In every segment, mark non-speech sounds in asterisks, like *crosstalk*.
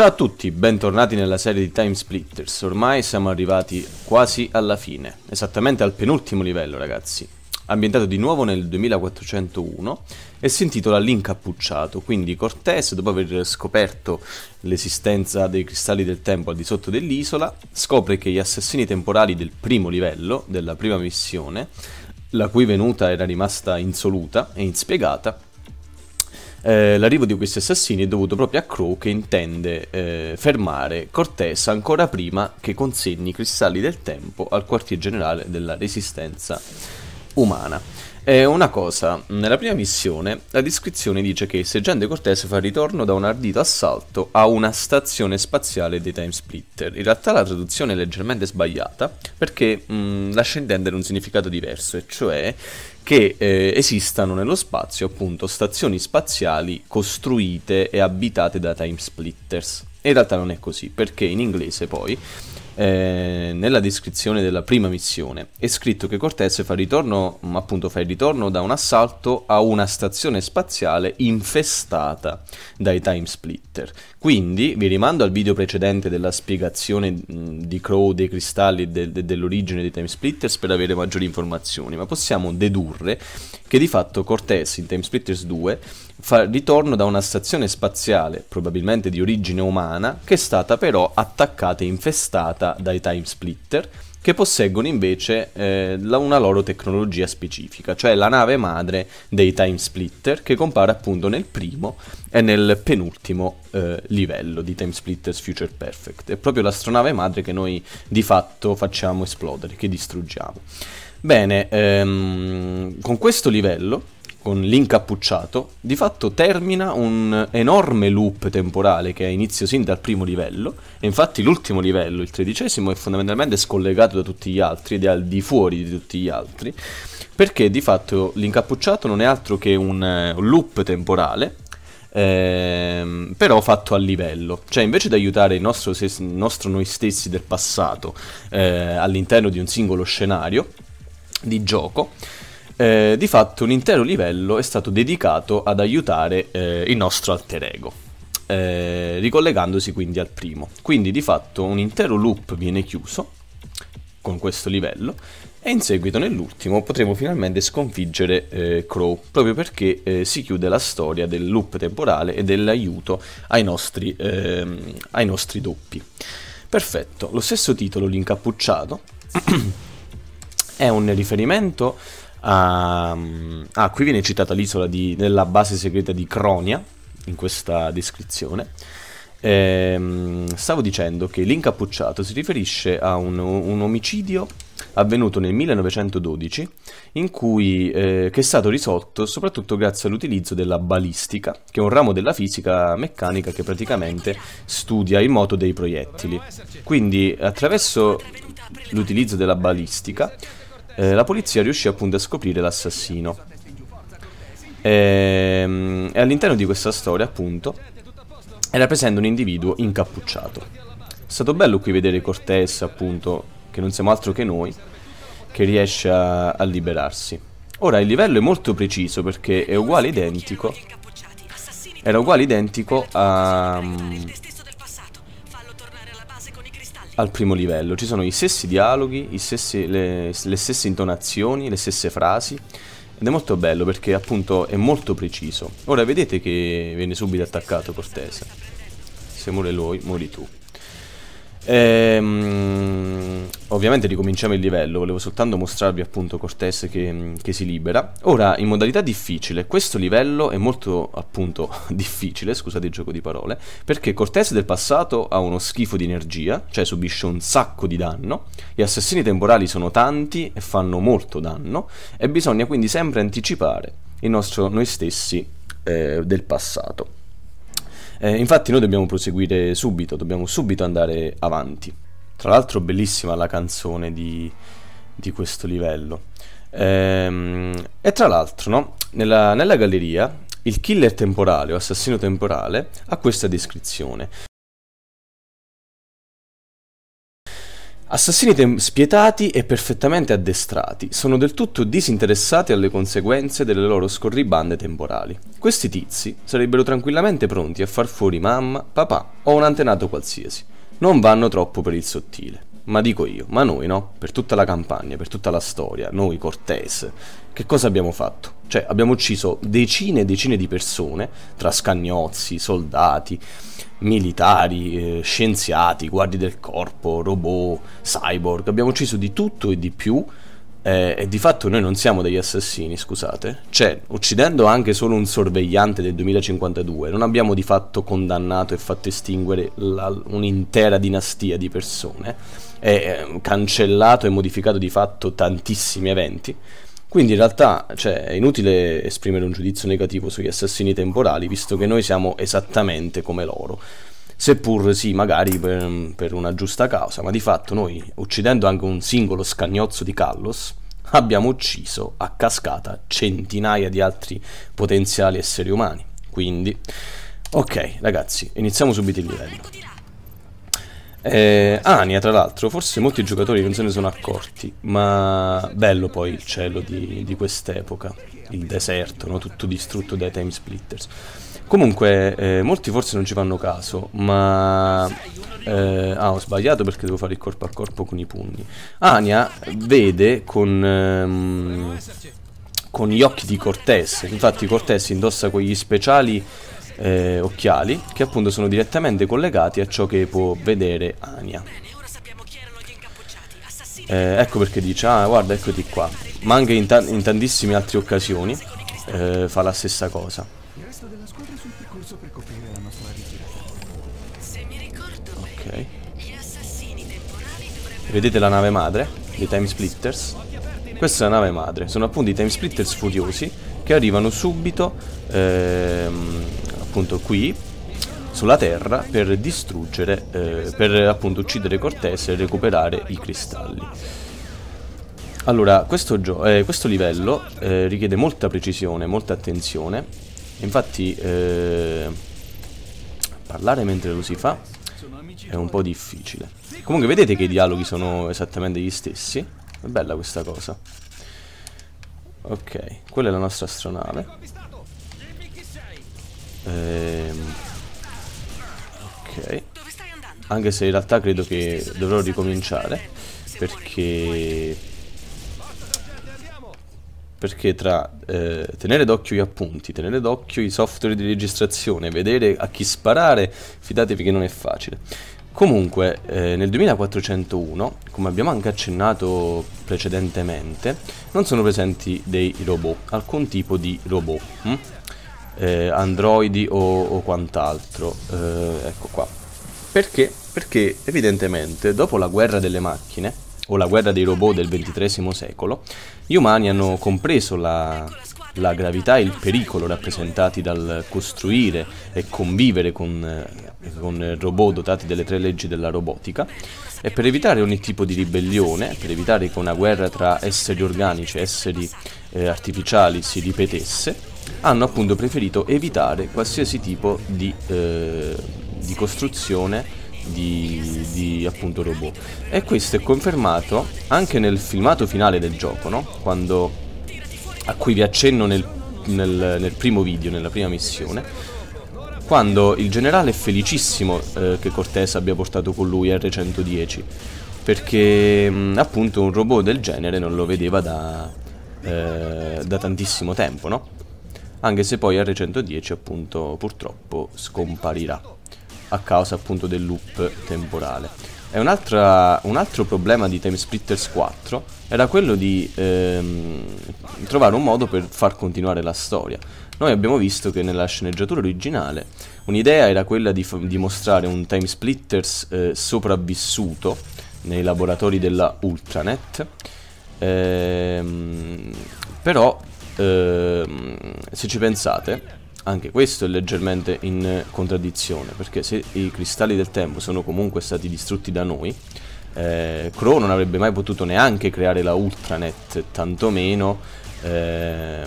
Ciao a tutti, bentornati nella serie di Time Splitters, ormai siamo arrivati quasi alla fine, esattamente al penultimo livello ragazzi, ambientato di nuovo nel 2401 e si intitola L'incappucciato, quindi Cortés dopo aver scoperto l'esistenza dei cristalli del tempo al di sotto dell'isola, scopre che gli assassini temporali del primo livello, della prima missione, la cui venuta era rimasta insoluta e inspiegata, eh, l'arrivo di questi assassini è dovuto proprio a Crow che intende eh, fermare Cortés ancora prima che consegni i cristalli del tempo al quartier generale della resistenza umana. E eh, una cosa, nella prima missione la descrizione dice che Sergente Cortese fa ritorno da un ardito assalto a una stazione spaziale dei Time Splitter. In realtà la traduzione è leggermente sbagliata perché mh, mm, lascia intendere un significato diverso, e cioè che eh, esistano nello spazio appunto stazioni spaziali costruite e abitate da Time Splitters. In realtà non è così, perché in inglese poi eh, nella descrizione della prima missione è scritto che Cortez fa, ritorno, mm, appunto, fa il ritorno da un assalto a una stazione spaziale infestata dai Time Splitter. Quindi vi rimando al video precedente della spiegazione mm, di Crow dei cristalli de, de, dell'origine dei Time Splitters per avere maggiori informazioni, ma possiamo dedurre che di fatto Cortez in Time Splitters 2 fa ritorno da una stazione spaziale, probabilmente di origine umana, che è stata però attaccata e infestata dai Time Splitter, che posseggono invece eh, la, una loro tecnologia specifica, cioè la nave madre dei Time Splitter, che compare appunto nel primo e nel penultimo eh, livello di Time Splitters Future Perfect. È proprio l'astronave madre che noi di fatto facciamo esplodere, che distruggiamo. Bene, ehm, con questo livello con l'incappucciato, di fatto termina un enorme loop temporale che ha inizio sin dal primo livello, e infatti l'ultimo livello, il tredicesimo, è fondamentalmente scollegato da tutti gli altri ed è al di fuori di tutti gli altri, perché di fatto l'incappucciato non è altro che un eh, loop temporale Ehm, però fatto a livello. Cioè, invece di aiutare il nostro, se- nostro noi stessi del passato eh, all'interno di un singolo scenario di gioco, eh, di fatto un intero livello è stato dedicato ad aiutare eh, il nostro alter ego, eh, ricollegandosi quindi al primo. Quindi di fatto un intero loop viene chiuso con questo livello e in seguito nell'ultimo potremo finalmente sconfiggere eh, Crow, proprio perché eh, si chiude la storia del loop temporale e dell'aiuto ai, ehm, ai nostri doppi. Perfetto, lo stesso titolo, L'incappucciato, *clears throat* è un riferimento Ehm, ah, qui viene citata l'isola di, nella base segreta di Cronia, in questa descrizione. Ehm, stavo dicendo che l'incappucciato si riferisce a un, un omicidio avvenuto nel 1912 cui, eh, che è stato risolto soprattutto grazie all'utilizzo della balistica, che è un ramo della fisica meccanica che praticamente studia il moto dei proiettili. Quindi attraverso l'utilizzo della balistica eh, la polizia riuscì appunto a scoprire l'assassino. E, ehm, e all'interno di questa storia, appunto, era presente un individuo incappucciato. È stato bello qui vedere Cortez, appunto, che non siamo altro che noi, che riesce a, a liberarsi. Ora, il livello è molto preciso perché è uguale identico... Era uguale identico a... Um, al primo livello. Ci sono i stessi dialoghi, i stessi, le, le, stesse intonazioni, le stesse frasi. Ed è molto bello perché appunto è molto preciso. Ora vedete che viene subito attaccato Cortese. Se muore lui, muori tu. Ehm, ovviamente ricominciamo il livello, volevo soltanto mostrarvi appunto Cortez che, che, si libera. Ora, in modalità difficile, questo livello è molto appunto *laughs* difficile, scusate il gioco di parole, perché Cortez del passato ha uno schifo di energia, cioè subisce un sacco di danno, gli assassini temporali sono tanti e fanno molto danno, e bisogna quindi sempre anticipare il nostro noi stessi eh, del passato. Eh, infatti noi dobbiamo proseguire subito, dobbiamo subito andare avanti. Tra l'altro bellissima la canzone di, di questo livello. Ehm, e tra l'altro, no? nella, nella galleria il killer temporale o assassino temporale ha questa descrizione. Assassini spietati e perfettamente addestrati sono del tutto disinteressati alle conseguenze delle loro scorribande temporali. Questi tizi sarebbero tranquillamente pronti a far fuori mamma, papà o un antenato qualsiasi. Non vanno troppo per il sottile. Ma dico io, ma noi no? Per tutta la campagna, per tutta la storia, noi Cortese, che cosa abbiamo fatto? Cioè abbiamo ucciso decine e decine di persone, tra scagnozzi, soldati, militari, eh, scienziati, guardi del corpo, robot, cyborg, abbiamo ucciso di tutto e di più eh, e di fatto noi non siamo degli assassini, scusate. Cioè, uccidendo anche solo un sorvegliante del 2052, non abbiamo di fatto condannato e fatto estinguere la, un'intera dinastia di persone, È ehm, cancellato e modificato di fatto tantissimi eventi. Quindi in realtà cioè, è inutile esprimere un giudizio negativo sugli assassini temporali, visto che noi siamo esattamente come loro seppur sì, magari per, per una giusta causa, ma di fatto noi, uccidendo anche un singolo scagnozzo di Kallos, abbiamo ucciso a cascata centinaia di altri potenziali esseri umani. Quindi, ok ragazzi, iniziamo subito il livello. Eh, Ania, tra l'altro, forse molti giocatori non se ne sono accorti, ma bello poi il cielo di, di quest'epoca, il deserto, no? tutto distrutto dai time splitters. Comunque, eh, molti forse non ci fanno caso, ma... Eh, ah, ho sbagliato perché devo fare il corpo a corpo con i pugni. Ania vede con... Ehm, con gli occhi di Cortez. Infatti Cortez indossa quegli speciali eh, occhiali che appunto sono direttamente collegati a ciò che può vedere Ania. Eh, ecco perché dice, ah guarda eccoti qua. Ma anche in, ta in tantissime altre occasioni eh, fa la stessa cosa uso per coprire la nostra rigidità. Se mi ricordo bene, gli assassini temporali dovrebbero... Vedete la nave madre dei Time Splitters? Questa è la nave madre, sono appunto i Time Splitters furiosi che arrivano subito ehm, appunto qui sulla Terra per distruggere, eh, per appunto uccidere Cortese e recuperare i cristalli. Allora, questo, eh, questo livello eh, richiede molta precisione, molta attenzione Infatti, eh, parlare mentre lo si fa è un po' difficile. Comunque vedete che i dialoghi sono esattamente gli stessi. È bella questa cosa. Ok, quella è la nostra astronave. Ehm, ok. Anche se in realtà credo che dovrò ricominciare. Perché perché tra eh, tenere d'occhio gli appunti, tenere d'occhio i software di registrazione, vedere a chi sparare, fidatevi che non è facile. Comunque, eh, nel 2401, come abbiamo anche accennato precedentemente, non sono presenti dei robot, alcun tipo di robot, hm? eh, androidi o, o quant'altro. Eh, ecco qua. Perché? Perché evidentemente dopo la guerra delle macchine o la guerra dei robot del XXIII secolo, gli umani hanno compreso la, la gravità e il pericolo rappresentati dal costruire e convivere con, eh, con robot dotati delle tre leggi della robotica e per evitare ogni tipo di ribellione, per evitare che una guerra tra esseri organici e esseri eh, artificiali si ripetesse, hanno appunto preferito evitare qualsiasi tipo di, eh, di costruzione di, di appunto robot. E questo è confermato anche nel filmato finale del gioco, no? Quando, a cui vi accenno nel, nel, nel primo video, nella prima missione quando il generale è felicissimo eh, che Cortez abbia portato con lui R-110, perché mh, mm, appunto un robot del genere non lo vedeva da, eh, da tantissimo tempo, no? Anche se poi R-110 appunto purtroppo scomparirà a causa appunto del loop temporale. E un altro problema di Time Splitters 4 era quello di ehm, trovare un modo per far continuare la storia. Noi abbiamo visto che nella sceneggiatura originale un'idea era quella di, di, mostrare un Time Splitters eh, sopravvissuto nei laboratori della Ultranet, ehm, però ehm, se ci pensate anche questo è leggermente in eh, contraddizione, perché se i cristalli del tempo sono comunque stati distrutti da noi, eh, Crow non avrebbe mai potuto neanche creare la Ultranet, tantomeno, eh,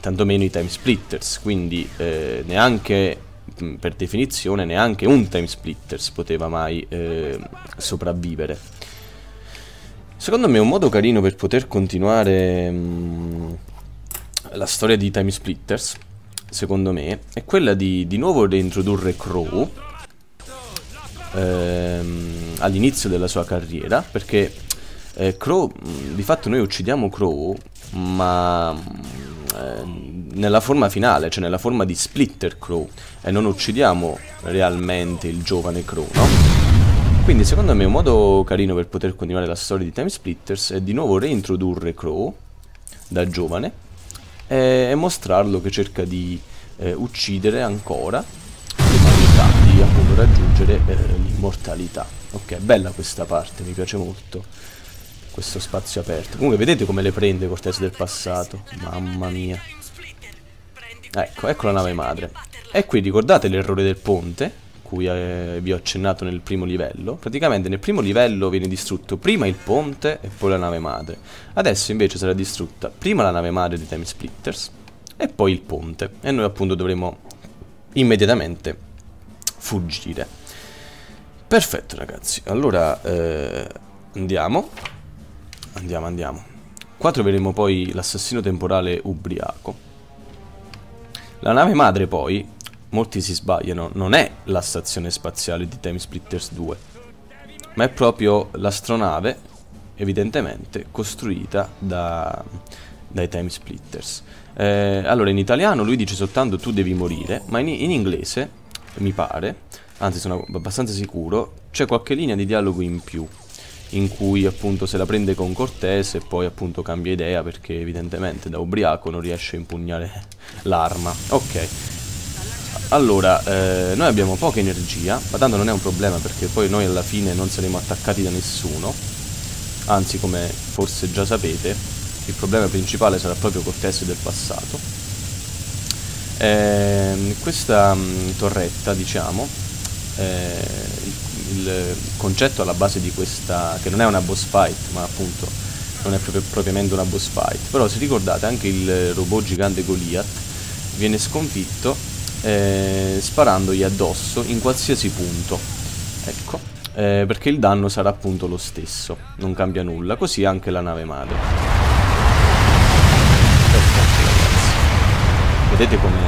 tantomeno i Time Splitters, quindi eh, neanche mm, per definizione neanche un Time Splitters poteva mai eh, sopravvivere. Secondo me un modo carino per poter continuare mh, mm, la storia di Time Splitters secondo me, è quella di di nuovo reintrodurre Crow ehm, all'inizio della sua carriera, perché eh, Crow, di fatto noi uccidiamo Crow, ma eh, nella forma finale, cioè nella forma di Splitter Crow, e non uccidiamo realmente il giovane Crow, no? Quindi secondo me un modo carino per poter continuare la storia di Time Splitters è di nuovo reintrodurre Crow da giovane eh, e mostrarlo che cerca di eh, uccidere ancora l'umanità, di appunto raggiungere eh, l'immortalità. Ok, bella questa parte, mi piace molto questo spazio aperto. Comunque vedete come le prende Cortese del passato, mamma mia. Ecco, ecco la nave madre. E qui ricordate l'errore del ponte? cui eh, vi ho accennato nel primo livello. Praticamente nel primo livello viene distrutto prima il ponte e poi la nave madre. Adesso invece sarà distrutta prima la nave madre di Time Splitters e poi il ponte. E noi appunto dovremo immediatamente fuggire. Perfetto ragazzi, allora eh, andiamo. Andiamo, andiamo. Qua troveremo poi l'assassino temporale ubriaco. La nave madre poi molti si sbagliano, non è la stazione spaziale di Time Splitters 2, ma è proprio l'astronave, evidentemente, costruita da, dai Time Splitters. Eh, allora, in italiano lui dice soltanto tu devi morire, ma in, in inglese, mi pare, anzi sono abbastanza sicuro, c'è qualche linea di dialogo in più in cui appunto se la prende con Cortese e poi appunto cambia idea perché evidentemente da ubriaco non riesce a impugnare *laughs* l'arma. Ok, allora, eh, noi abbiamo poca energia, ma tanto non è un problema perché poi noi alla fine non saremo attaccati da nessuno. Anzi, come forse già sapete, il problema principale sarà proprio col test del passato. Eh, questa mh, mm, torretta, diciamo, eh, il, il, concetto alla base di questa, che non è una boss fight, ma appunto non è proprio, propriamente una boss fight, però se ricordate anche il robot gigante Goliath viene sconfitto eh, sparandogli addosso in qualsiasi punto. Ecco, eh, perché il danno sarà appunto lo stesso, non cambia nulla, così anche la nave madre. Vedete come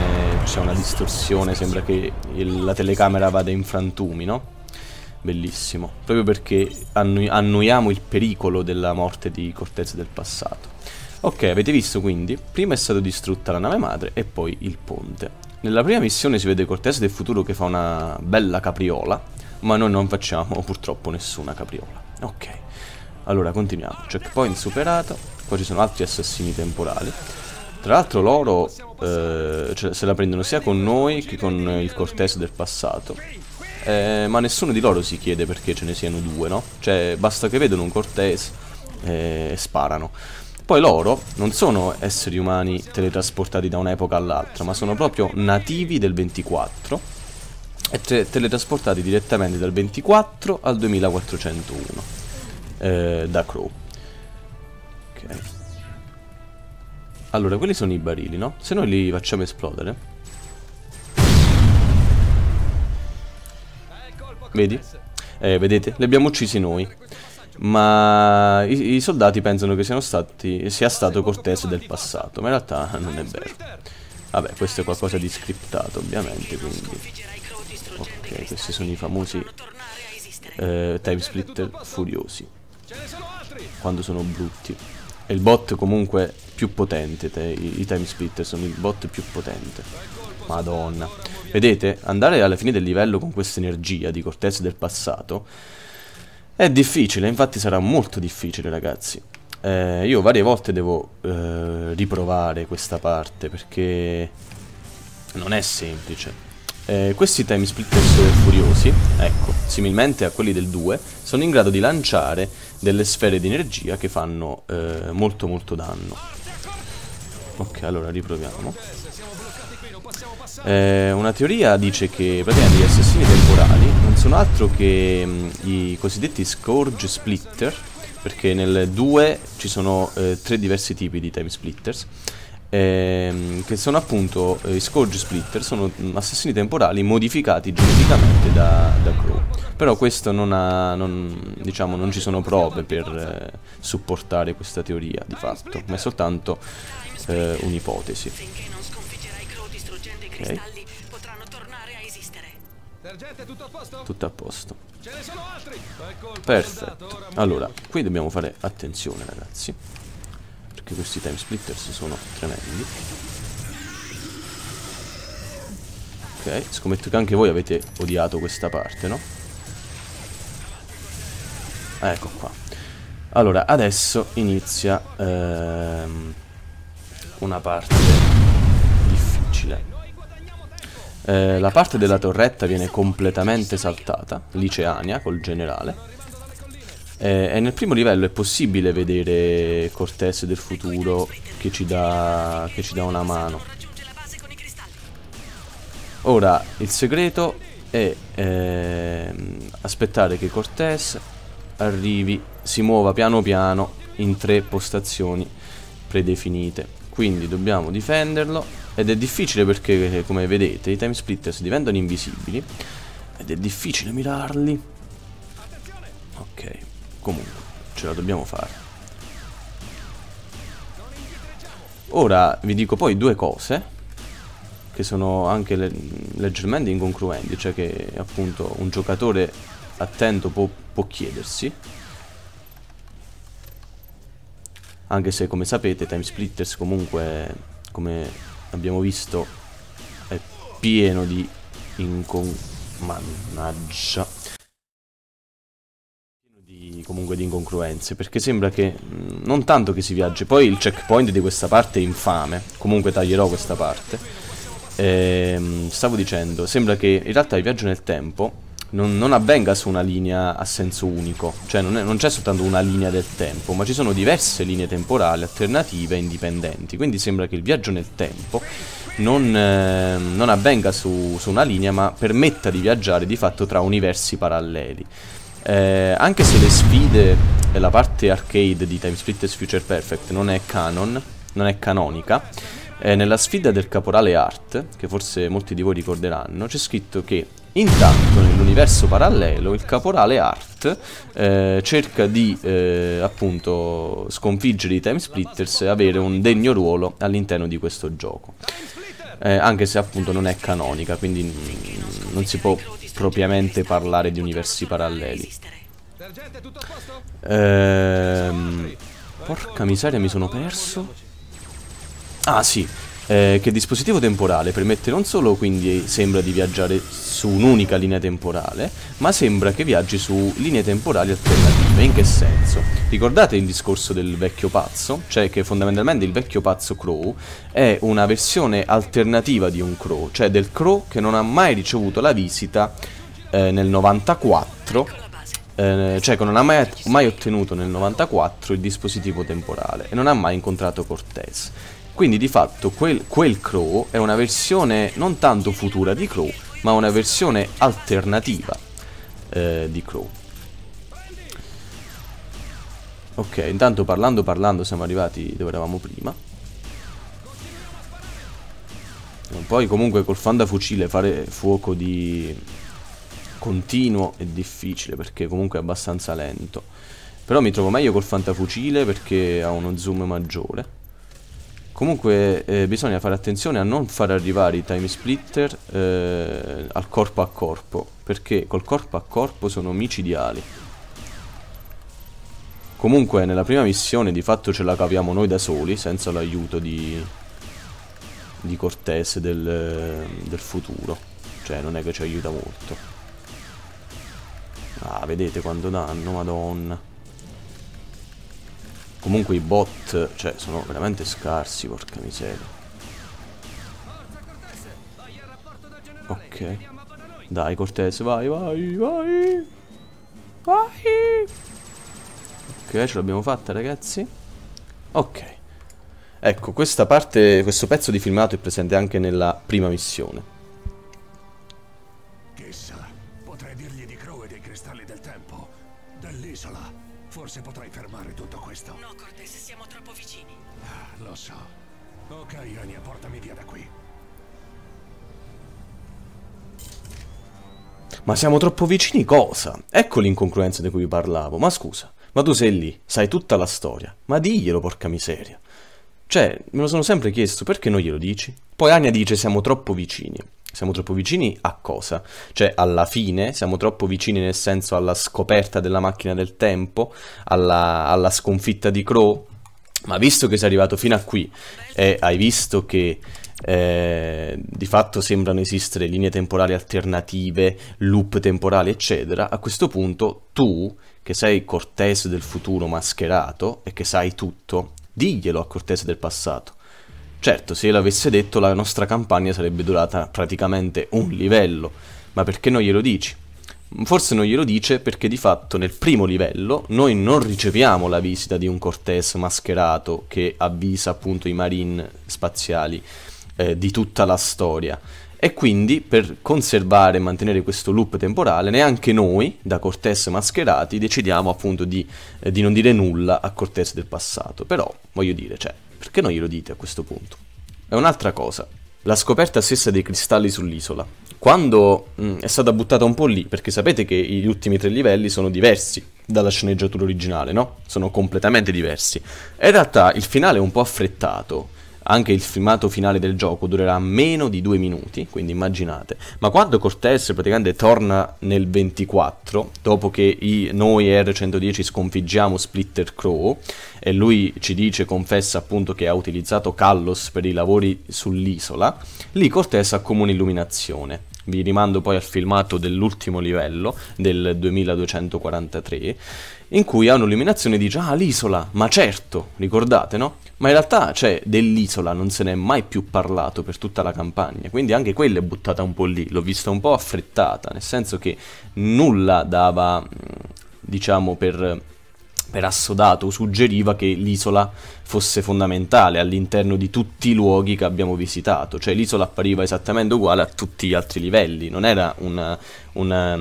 c'è una distorsione, sembra che il, la telecamera vada in frantumi, no? Bellissimo, proprio perché annu annuiamo il pericolo della morte di Cortez del passato. Ok, avete visto quindi? Prima è stata distrutta la nave madre e poi il ponte. Nella prima missione si vede Cortese del futuro che fa una bella capriola, ma noi non facciamo purtroppo nessuna capriola. Ok, allora continuiamo. Checkpoint superato, poi ci sono altri assassini temporali. Tra l'altro loro eh, cioè, se la prendono sia con noi che con il Cortese del passato. Eh, ma nessuno di loro si chiede perché ce ne siano due, no? Cioè, basta che vedono un Cortese eh, e sparano. Poi loro non sono esseri umani teletrasportati da un'epoca all'altra, ma sono proprio nativi del 24 e teletrasportati direttamente dal 24 al 2401 eh, da Crow. Ok. Allora, quelli sono i barili, no? Se noi li facciamo esplodere. Vedi? Eh, vedete? Li abbiamo uccisi noi ma i, i soldati pensano che stati, sia stato Cortese del passato, ma in realtà non è vero. Vabbè, questo è qualcosa di scriptato, ovviamente, quindi... Ok, questi sono i famosi eh, time splitter furiosi. Quando sono brutti. E il bot comunque più potente, te, i, i time splitter sono il bot più potente. Madonna. Vedete, andare alla fine del livello con questa energia di Cortese del passato è difficile, infatti sarà molto difficile ragazzi. Eh, io varie volte devo eh, riprovare questa parte perché non è semplice. Eh, questi time splitters furiosi, ecco, similmente a quelli del 2, sono in grado di lanciare delle sfere di energia che fanno eh, molto molto danno. Ok, allora riproviamo. Eh, una teoria dice che praticamente gli assassini temporali non sono altro che mh, mm, i cosiddetti Scourge Splitter, perché nel 2 ci sono eh, tre diversi tipi di Time Splitters, ehm, che sono appunto eh, i Scourge Splitter, sono mm, assassini temporali modificati geneticamente da, da Crow. Però questo non ha, non, diciamo, non ci sono prove per eh, supportare questa teoria di fatto, ma è soltanto eh, un'ipotesi. Ok. Sergente, tutto a posto? Tutto a posto. Perfetto. Allora, qui dobbiamo fare attenzione, ragazzi. Perché questi time splitters sono tremendi. Ok, scommetto che anche voi avete odiato questa parte, no? Ah, ecco qua. Allora, adesso inizia ehm, una parte eh, la parte della torretta viene completamente saltata, liceania col generale. Eh, e nel primo livello è possibile vedere Cortese del futuro che ci dà, che ci dà una mano. Ora, il segreto è ehm, aspettare che Cortese arrivi, si muova piano piano in tre postazioni predefinite. Quindi dobbiamo difenderlo ed è difficile perché come vedete i time splitters diventano invisibili ed è difficile mirarli ok comunque ce la dobbiamo fare ora vi dico poi due cose che sono anche le leggermente incongruenti cioè che appunto un giocatore attento può, può chiedersi anche se come sapete Time Splitters comunque come abbiamo visto è pieno di incon... mannaggia comunque di incongruenze perché sembra che mm, non tanto che si viaggi poi il checkpoint di questa parte è infame comunque taglierò questa parte ehm, stavo dicendo sembra che in realtà il viaggio nel tempo non, non, avvenga su una linea a senso unico, cioè non, c'è soltanto una linea del tempo, ma ci sono diverse linee temporali alternative e indipendenti, quindi sembra che il viaggio nel tempo non, eh, non avvenga su, su una linea, ma permetta di viaggiare di fatto tra universi paralleli. Eh, anche se le sfide e la parte arcade di Time Splitters Future Perfect non è canon, non è canonica, eh, nella sfida del caporale Art, che forse molti di voi ricorderanno, c'è scritto che Intanto nell'universo parallelo il caporale Art eh, cerca di eh, appunto sconfiggere i Time Splitters e avere un degno ruolo all'interno di questo gioco. Eh, anche se appunto non è canonica, quindi non si può propriamente parlare di universi paralleli. Ehm, porca miseria, mi sono perso. Ah sì, eh, che il dispositivo temporale permette non solo quindi sembra di viaggiare su un'unica linea temporale, ma sembra che viaggi su linee temporali alternative. In che senso? Ricordate il discorso del vecchio pazzo? Cioè che fondamentalmente il vecchio pazzo Crow è una versione alternativa di un Crow, cioè del Crow che non ha mai ricevuto la visita eh, nel 94 eh, cioè che non ha mai, mai, ottenuto nel 94 il dispositivo temporale e non ha mai incontrato Cortez. Quindi di fatto quel, quel Crow è una versione non tanto futura di Crow, ma una versione alternativa eh, di Crow. Ok, intanto parlando parlando siamo arrivati dove eravamo prima. Poi comunque col fanda fucile fare fuoco di continuo è difficile perché comunque è abbastanza lento. Però mi trovo meglio col fantafucile perché ha uno zoom maggiore. Comunque eh, bisogna fare attenzione a non far arrivare i time splitter eh, al corpo a corpo, perché col corpo a corpo sono micidiali. Comunque nella prima missione di fatto ce la caviamo noi da soli, senza l'aiuto di, di Cortese del, del futuro. Cioè non è che ci aiuta molto. Ah, vedete quanto danno, madonna. Comunque i bot, cioè, sono veramente scarsi, porca miseria. Ok. Dai, Cortese, vai, vai, vai. Vai. Ok, ce l'abbiamo fatta, ragazzi. Ok. Ecco, questa parte, questo pezzo di filmato è presente anche nella prima missione. se potrai fermare tutto questo. No, Cortez, siamo troppo vicini. Ah, lo so. Ok, Anya, portami via da qui. Ma siamo troppo vicini cosa? Ecco l'incongruenza di cui vi parlavo. Ma scusa, ma tu sei lì, sai tutta la storia. Ma diglielo, porca miseria. Cioè, me lo sono sempre chiesto, perché non glielo dici? Poi Anya dice siamo troppo vicini. Siamo troppo vicini a cosa? Cioè alla fine, siamo troppo vicini nel senso alla scoperta della macchina del tempo, alla, alla sconfitta di Crow, ma visto che sei arrivato fino a qui e hai visto che eh, di fatto sembrano esistere linee temporali alternative, loop temporali, eccetera, a questo punto tu, che sei Cortese del futuro mascherato e che sai tutto, diglielo a Cortese del passato Certo, se l'avesse detto la nostra campagna sarebbe durata praticamente un livello, ma perché non glielo dici? Forse non glielo dice perché di fatto nel primo livello noi non riceviamo la visita di un Cortés mascherato che avvisa appunto i marine spaziali eh, di tutta la storia. E quindi per conservare e mantenere questo loop temporale, neanche noi, da Cortés mascherati, decidiamo appunto di, eh, di non dire nulla a Cortés del passato. Però, voglio dire, cioè, perché non glielo dite a questo punto? È un'altra cosa. La scoperta stessa dei cristalli sull'isola. Quando mh, mm, è stata buttata un po' lì, perché sapete che gli ultimi tre livelli sono diversi dalla sceneggiatura originale, no? Sono completamente diversi. E in realtà il finale è un po' affrettato anche il filmato finale del gioco durerà meno di due minuti, quindi immaginate. Ma quando Cortez praticamente torna nel 24, dopo che i, noi R110 sconfiggiamo Splitter Crow, e lui ci dice, confessa appunto che ha utilizzato Callos per i lavori sull'isola, lì Cortez ha come un'illuminazione. Vi rimando poi al filmato dell'ultimo livello, del 2243, in cui ha un'illuminazione e dice, ah l'isola, ma certo, ricordate no? ma in realtà cioè, dell'isola non se n'è mai più parlato per tutta la campagna, quindi anche quella è buttata un po' lì, l'ho vista un po' affrettata, nel senso che nulla dava, diciamo, per per assodato suggeriva che l'isola fosse fondamentale all'interno di tutti i luoghi che abbiamo visitato, cioè l'isola appariva esattamente uguale a tutti gli altri livelli, non era una, una,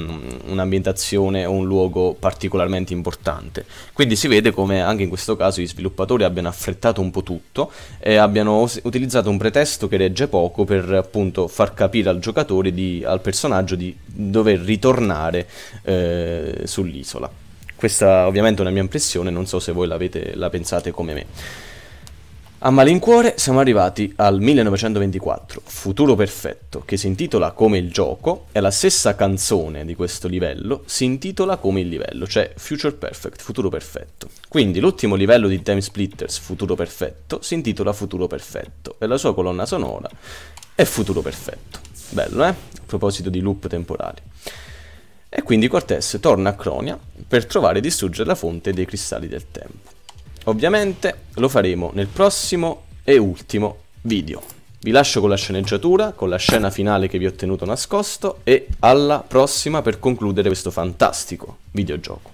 un'ambientazione o un luogo particolarmente importante. Quindi si vede come anche in questo caso gli sviluppatori abbiano affrettato un po' tutto e abbiano utilizzato un pretesto che regge poco per appunto far capire al giocatore, di, al personaggio di dover ritornare eh, sull'isola. Questa ovviamente è una mia impressione, non so se voi la pensate come me. A malincuore siamo arrivati al 1924, Futuro Perfetto, che si intitola come il gioco, e la stessa canzone di questo livello si intitola come il livello, cioè Future Perfect, Futuro Perfetto. Quindi l'ultimo livello di Time Splitters, Futuro Perfetto, si intitola Futuro Perfetto, e la sua colonna sonora è Futuro Perfetto. Bello, eh? A proposito di loop temporali. E quindi Cortés torna a Cronia per trovare e distruggere la fonte dei cristalli del tempo. Ovviamente lo faremo nel prossimo e ultimo video. Vi lascio con la sceneggiatura, con la scena finale che vi ho tenuto nascosto e alla prossima per concludere questo fantastico videogioco.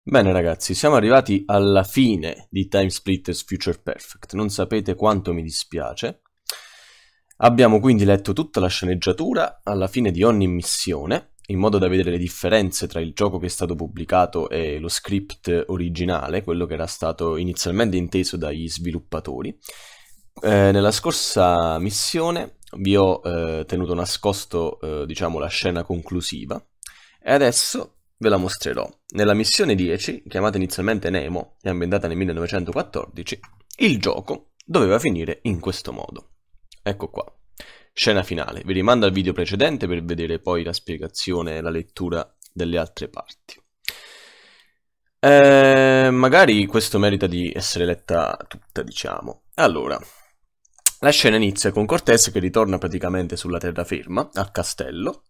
Bene ragazzi, siamo arrivati alla fine di Time Splitters Future Perfect, non sapete quanto mi dispiace. Abbiamo quindi letto tutta la sceneggiatura alla fine di ogni missione in modo da vedere le differenze tra il gioco che è stato pubblicato e lo script originale, quello che era stato inizialmente inteso dagli sviluppatori. Eh, nella scorsa missione vi ho eh, tenuto nascosto, eh, diciamo, la scena conclusiva e adesso ve la mostrerò. Nella missione 10, chiamata inizialmente Nemo e ambientata nel 1914, il gioco doveva finire in questo modo. Ecco qua. Scena finale. Vi rimando al video precedente per vedere poi la spiegazione e la lettura delle altre parti. Eh, magari questo merita di essere letta tutta, diciamo. Allora, la scena inizia con Cortés che ritorna praticamente sulla terraferma, al castello,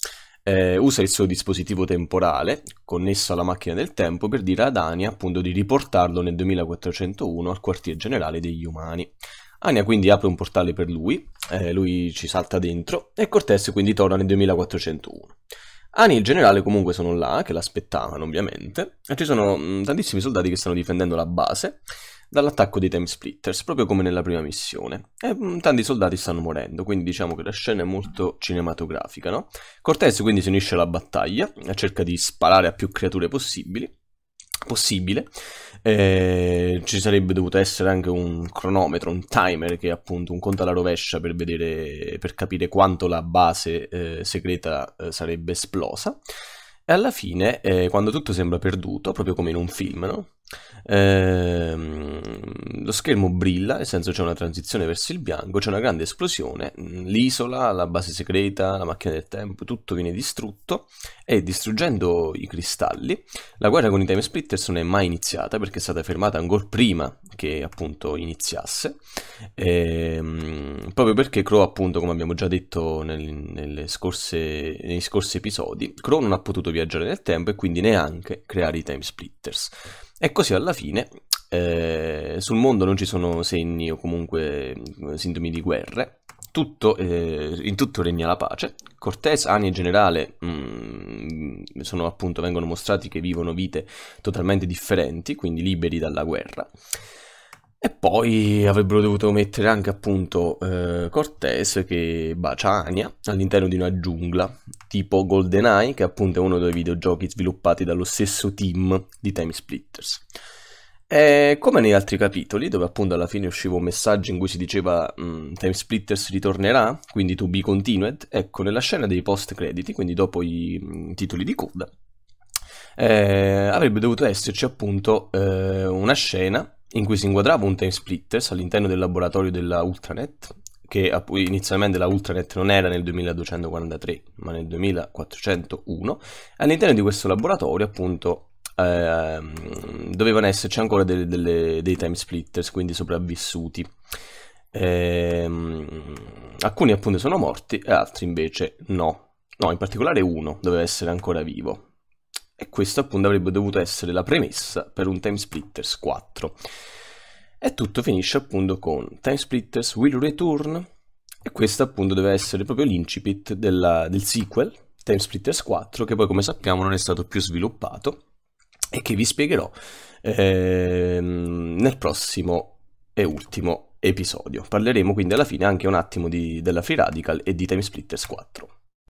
eh, usa il suo dispositivo temporale, connesso alla macchina del tempo, per dire ad Ania appunto di riportarlo nel 2401 al quartier generale degli umani. Ania quindi apre un portale per lui, eh, lui ci salta dentro e Cortez quindi torna nel 2401. Ani e il generale comunque sono là, che l'aspettavano ovviamente, e ci sono mm, tantissimi soldati che stanno difendendo la base dall'attacco dei Time Splitters, proprio come nella prima missione. E mm, tanti soldati stanno morendo, quindi diciamo che la scena è molto cinematografica, no? Cortez quindi si unisce alla battaglia, cerca di sparare a più creature possibili, possibile, eh, ci sarebbe dovuto essere anche un cronometro, un timer che è appunto un conto alla rovescia per, vedere, per capire quanto la base eh, segreta eh, sarebbe esplosa. E alla fine, eh, quando tutto sembra perduto, proprio come in un film, no? ehm, lo schermo brilla, nel senso c'è una transizione verso il bianco, c'è una grande esplosione, mm, l'isola, la base segreta, la macchina del tempo, tutto viene distrutto e distruggendo i cristalli, la guerra con i Time Splitters non è mai iniziata perché è stata fermata ancora prima che appunto iniziasse, ehm, proprio perché Crow appunto come abbiamo già detto nel, scorse, nei scorsi episodi, Crow non ha potuto viaggiare nel tempo e quindi neanche creare i time splitters. E così alla fine eh, sul mondo non ci sono segni o comunque mm, sintomi di guerre, tutto, eh, in tutto regna la pace. Cortés, Ani e Generale mh, mm, sono, appunto, vengono mostrati che vivono vite totalmente differenti, quindi liberi dalla guerra. E poi avrebbero dovuto mettere anche appunto eh, Cortez che bacia Ania all'interno di una giungla, tipo GoldenEye, che appunto è uno dei videogiochi sviluppati dallo stesso team di Time Splitters. E come negli altri capitoli, dove appunto alla fine usciva un messaggio in cui si diceva mm, Time Splitters ritornerà, quindi to be continued, ecco, nella scena dei post-crediti, quindi dopo i mm, titoli di coda, eh, avrebbe dovuto esserci appunto eh, una scena in cui si inquadrava un time splitters all'interno del laboratorio della Ultranet, che inizialmente la Ultranet non era nel 2243, ma nel 2401. All'interno di questo laboratorio, appunto, eh, dovevano esserci ancora delle, delle, dei time splitters, quindi sopravvissuti. Eh, alcuni appunto sono morti e altri invece no. No, in particolare uno doveva essere ancora vivo, e questo appunto avrebbe dovuto essere la premessa per un Time Splitters 4. E tutto finisce appunto con Time Splitters Will Return e questo appunto deve essere proprio l'incipit del sequel Time Splitters 4 che poi come sappiamo non è stato più sviluppato e che vi spiegherò ehm, nel prossimo e ultimo episodio. Parleremo quindi alla fine anche un attimo di, della Free Radical e di Time Splitters 4.